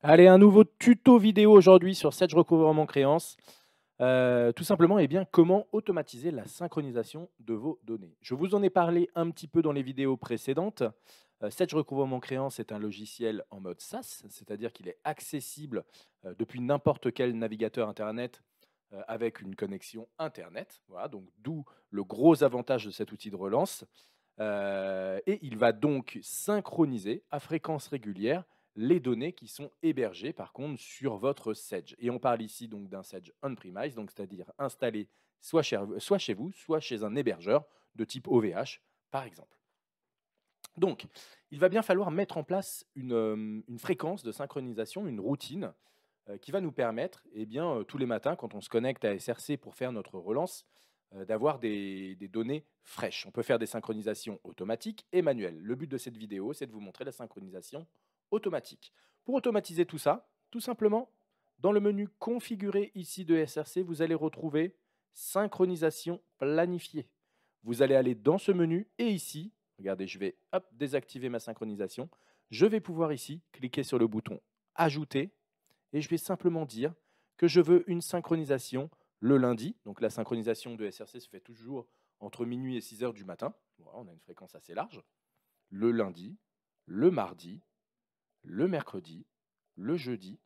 Allez, un nouveau tuto vidéo aujourd'hui sur Sage Recouvrement Créance. Euh, tout simplement, et eh bien, comment automatiser la synchronisation de vos données. Je vous en ai parlé un petit peu dans les vidéos précédentes. Euh, Sage Recouvrement Créance est un logiciel en mode SaaS, c'est-à-dire qu'il est accessible euh, depuis n'importe quel navigateur Internet avec une connexion Internet. Voilà, donc d'où le gros avantage de cet outil de relance. et il va donc synchroniser à fréquence régulière les données qui sont hébergées par contre sur votre Sedge. Et on parle ici donc d'un Sedge on-premise, donc c'est-à-dire installé soit chez, vous, soit chez un hébergeur de type OVH par exemple. Donc, il va bien falloir mettre en place une, euh, fréquence de synchronisation, une routine euh, qui va nous permettre, eh bien, euh, tous les matins, quand on se connecte à SRC pour faire notre relance, d'avoir des, données fraîches. On peut faire des synchronisations automatiques et manuelles. Le but de cette vidéo, c'est de vous montrer la synchronisation automatique. Pour automatiser tout ça, tout simplement, dans le menu Configurer ici de SRC, vous allez retrouver Synchronisation planifiée. Vous allez aller dans ce menu et ici, regardez, je vais désactiver ma synchronisation. Je vais pouvoir ici cliquer sur le bouton Ajouter et je vais simplement dire que je veux une synchronisation le lundi. Donc la synchronisation de SRC se fait toujours entre minuit et 6 heures du matin. on a une fréquence assez large. Le lundi, le mardi, le mercredi, le jeudi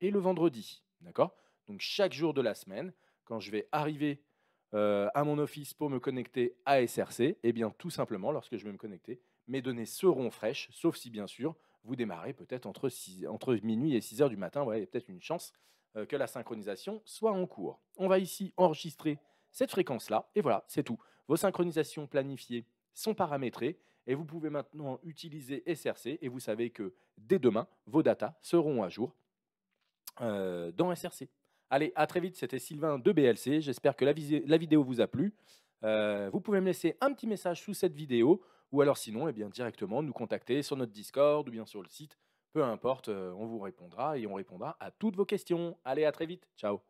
et le vendredi. D'accord Donc chaque jour de la semaine, quand je vais arriver euh, à mon office pour me connecter à SRC, eh bien tout simplement, lorsque je vais me connecter, mes données seront fraîches, sauf si bien sûr vous démarrez peut-être entre, minuit et 6 heures du matin. il y a peut-être une chance euh, que la synchronisation soit en cours. On va ici enregistrer cette fréquence-là, et voilà, c'est tout. Vos synchronisations planifiées sont paramétrées, et vous pouvez maintenant utiliser SRC et vous savez que dès demain, vos datas seront à jour euh, dans SRC. Allez, à très vite, c'était Sylvain de BLC, j'espère que la, vidéo vous a plu. Euh, vous pouvez me laisser un petit message sous cette vidéo ou alors sinon, et eh bien, directement nous contacter sur notre Discord ou bien sur le site. Peu importe, euh, on vous répondra et on répondra à toutes vos questions. Allez, à très vite, ciao